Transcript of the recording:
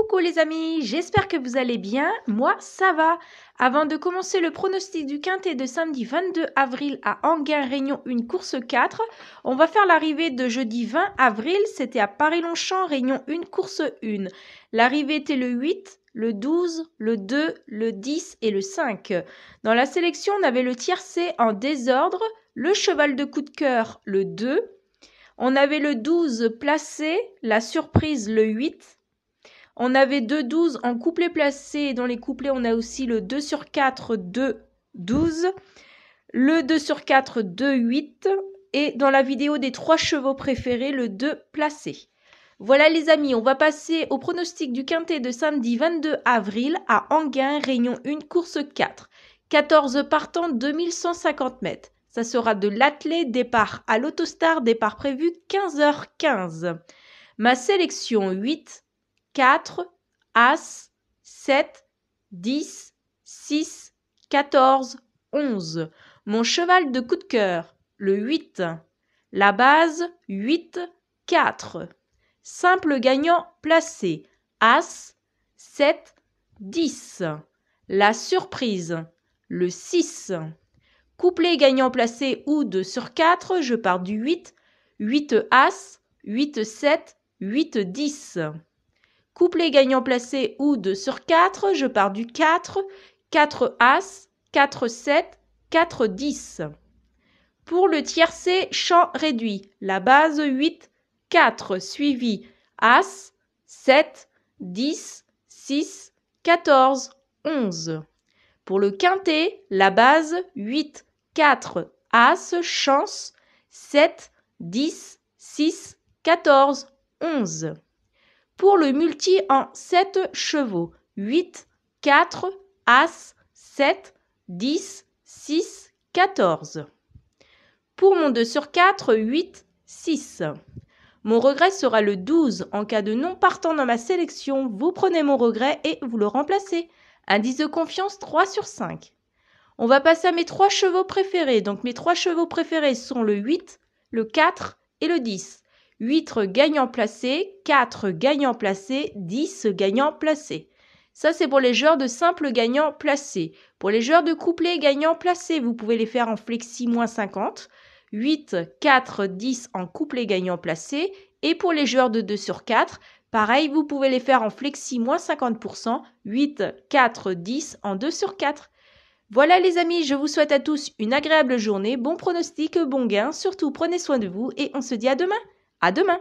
Coucou les amis, j'espère que vous allez bien, moi ça va. Avant de commencer le pronostic du quintet de samedi 22 avril à Anguin-Réunion, une course 4, on va faire l'arrivée de jeudi 20 avril, c'était à Paris-Longchamp, Réunion 1, course 1. L'arrivée était le 8, le 12, le 2, le 10 et le 5. Dans la sélection, on avait le tiercé en désordre, le cheval de coup de cœur, le 2. On avait le 12 placé, la surprise, le 8 on avait 2-12 en couplet placé. Dans les couplets, on a aussi le 2 sur 4, 2, 12. Le 2 sur 4, 2, 8. Et dans la vidéo des 3 chevaux préférés, le 2 placé. Voilà les amis, on va passer au pronostic du quintet de samedi 22 avril à Anguin, Réunion 1, course 4. 14 partants, 2150 mètres. Ça sera de l'athlée, départ à l'autostar, départ prévu 15h15. Ma sélection 8, 4, As, 7, 10, 6, 14, 11. Mon cheval de coup de cœur, le 8. La base, 8, 4. Simple gagnant placé, As, 7, 10. La surprise, le 6. Couplet gagnant placé ou 2 sur 4, je pars du 8. 8 As, 8, 7, 8, 10. Couplet gagnant placé ou 2 sur 4, je pars du 4, 4 As, 4 7, 4 10. Pour le tiercé, champ réduit, la base 8, 4, suivi As, 7, 10, 6, 14, 11. Pour le quintet, la base 8, 4, As, chance, 7, 10, 6, 14, 11. Pour le multi en 7 chevaux, 8, 4, As, 7, 10, 6, 14. Pour mon 2 sur 4, 8, 6. Mon regret sera le 12 en cas de non partant dans ma sélection. Vous prenez mon regret et vous le remplacez. Indice de confiance 3 sur 5. On va passer à mes 3 chevaux préférés. Donc mes 3 chevaux préférés sont le 8, le 4 et le 10. 8 gagnants placés, 4 gagnants placés, 10 gagnants placés. Ça, c'est pour les joueurs de simple gagnant placés. Pour les joueurs de couplet gagnant placés, vous pouvez les faire en flexi moins 50. 8, 4, 10 en couplet gagnant placé. Et pour les joueurs de 2 sur 4, pareil, vous pouvez les faire en flexi moins 50%. 8, 4, 10 en 2 sur 4. Voilà les amis, je vous souhaite à tous une agréable journée, bon pronostic, bon gain, surtout prenez soin de vous et on se dit à demain à demain